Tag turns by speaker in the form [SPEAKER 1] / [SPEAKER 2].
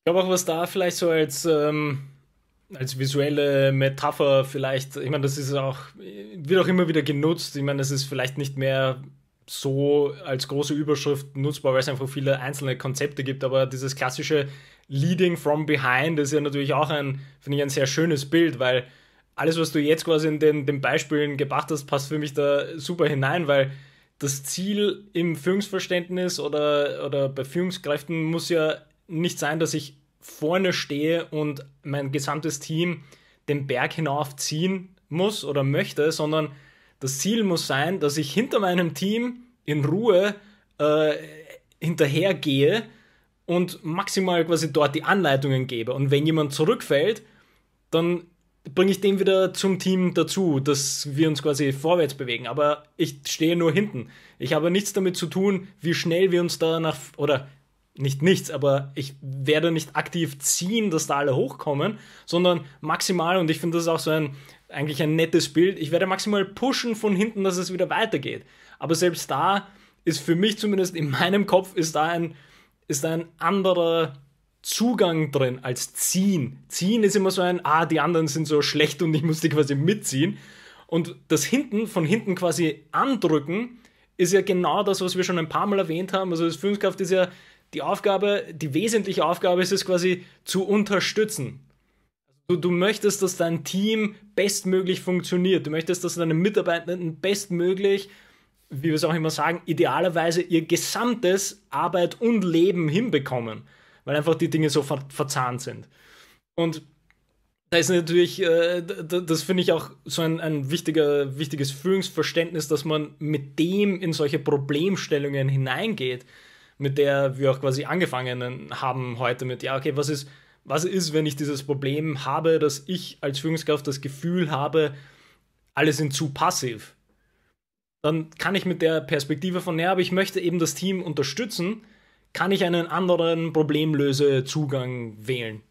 [SPEAKER 1] Ich glaube auch, was da vielleicht so als, ähm, als visuelle Metapher vielleicht, ich meine, das ist auch, wird auch immer wieder genutzt. Ich meine, das ist vielleicht nicht mehr so als große Überschrift nutzbar, weil es einfach viele einzelne Konzepte gibt, aber dieses klassische Leading from Behind ist ja natürlich auch ein, finde ich, ein sehr schönes Bild, weil alles, was du jetzt quasi in den, den Beispielen gebracht hast, passt für mich da super hinein, weil das Ziel im Führungsverständnis oder, oder bei Führungskräften muss ja nicht sein, dass ich vorne stehe und mein gesamtes Team den Berg hinauf ziehen muss oder möchte, sondern das Ziel muss sein, dass ich hinter meinem Team in Ruhe äh, hinterhergehe und maximal quasi dort die Anleitungen gebe. Und wenn jemand zurückfällt, dann bringe ich den wieder zum Team dazu, dass wir uns quasi vorwärts bewegen. Aber ich stehe nur hinten. Ich habe nichts damit zu tun, wie schnell wir uns da nach oder nicht nichts, aber ich werde nicht aktiv ziehen, dass da alle hochkommen, sondern maximal, und ich finde das auch so ein, eigentlich ein nettes Bild, ich werde maximal pushen von hinten, dass es wieder weitergeht. Aber selbst da ist für mich zumindest in meinem Kopf ist da ein, ist ein anderer Zugang drin als ziehen. Ziehen ist immer so ein, ah, die anderen sind so schlecht und ich muss die quasi mitziehen. Und das hinten, von hinten quasi andrücken, ist ja genau das, was wir schon ein paar Mal erwähnt haben. Also das Führungskraft ist ja die Aufgabe, die wesentliche Aufgabe ist es quasi zu unterstützen. Du, du möchtest, dass dein Team bestmöglich funktioniert. Du möchtest, dass deine Mitarbeitenden bestmöglich, wie wir es auch immer sagen, idealerweise ihr gesamtes Arbeit und Leben hinbekommen, weil einfach die Dinge so ver verzahnt sind. Und da ist natürlich, äh, das finde ich auch so ein, ein wichtiger, wichtiges Führungsverständnis, dass man mit dem in solche Problemstellungen hineingeht mit der wir auch quasi angefangen haben heute mit, ja, okay, was ist, was ist, wenn ich dieses Problem habe, dass ich als Führungskraft das Gefühl habe, alle sind zu passiv. Dann kann ich mit der Perspektive von, ja, aber ich möchte eben das Team unterstützen, kann ich einen anderen Problemlösezugang wählen.